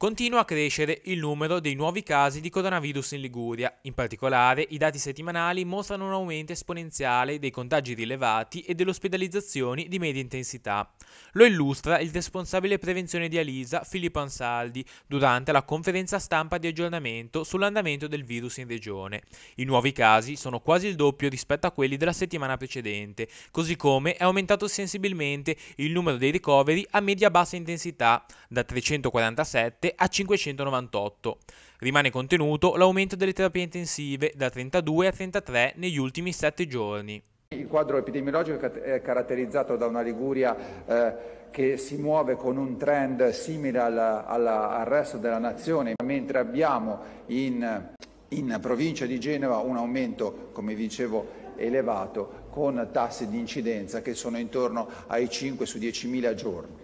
Continua a crescere il numero dei nuovi casi di coronavirus in Liguria. In particolare, i dati settimanali mostrano un aumento esponenziale dei contagi rilevati e delle ospedalizzazioni di media intensità. Lo illustra il responsabile prevenzione di Alisa, Filippo Ansaldi, durante la conferenza stampa di aggiornamento sull'andamento del virus in regione. I nuovi casi sono quasi il doppio rispetto a quelli della settimana precedente, così come è aumentato sensibilmente il numero dei ricoveri a media-bassa intensità, da 347 a 598. Rimane contenuto l'aumento delle terapie intensive da 32 a 33 negli ultimi 7 giorni. Il quadro epidemiologico è caratterizzato da una Liguria eh, che si muove con un trend simile alla, alla, al resto della nazione, mentre abbiamo in, in provincia di Genova un aumento, come dicevo, elevato, con tassi di incidenza che sono intorno ai 5 su 10.000 giorni.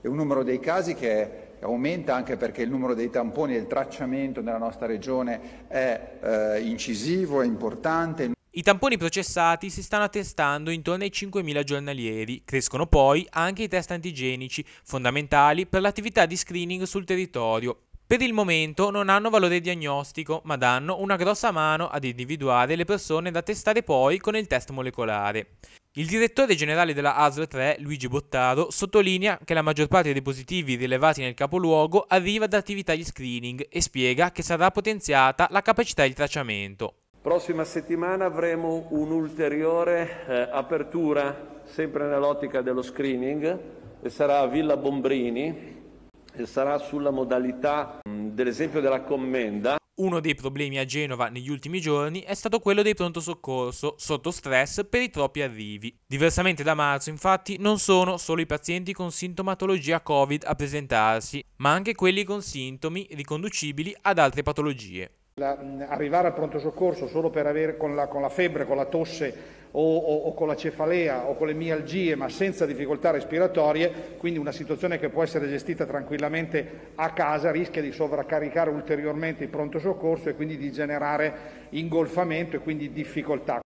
È un numero dei casi che è aumenta anche perché il numero dei tamponi e il tracciamento nella nostra regione è eh, incisivo, è importante. I tamponi processati si stanno attestando intorno ai 5.000 giornalieri. Crescono poi anche i test antigenici, fondamentali per l'attività di screening sul territorio. Per il momento non hanno valore diagnostico, ma danno una grossa mano ad individuare le persone da testare poi con il test molecolare. Il direttore generale della ASL 3, Luigi Bottaro, sottolinea che la maggior parte dei positivi rilevati nel capoluogo arriva da attività di screening e spiega che sarà potenziata la capacità di tracciamento. Prossima settimana avremo un'ulteriore eh, apertura, sempre nell'ottica dello screening, e sarà a Villa Bombrini, e sarà sulla modalità dell'esempio della commenda. Uno dei problemi a Genova negli ultimi giorni è stato quello dei pronto soccorso, sotto stress per i troppi arrivi. Diversamente da marzo, infatti, non sono solo i pazienti con sintomatologia Covid a presentarsi, ma anche quelli con sintomi riconducibili ad altre patologie. La, arrivare al pronto soccorso solo per avere con la, con la febbre, con la tosse o, o, o, con la cefalea o con le mialgie ma senza difficoltà respiratorie, quindi una situazione che può essere gestita tranquillamente a casa rischia di sovraccaricare ulteriormente il pronto soccorso e quindi di generare ingolfamento e quindi difficoltà.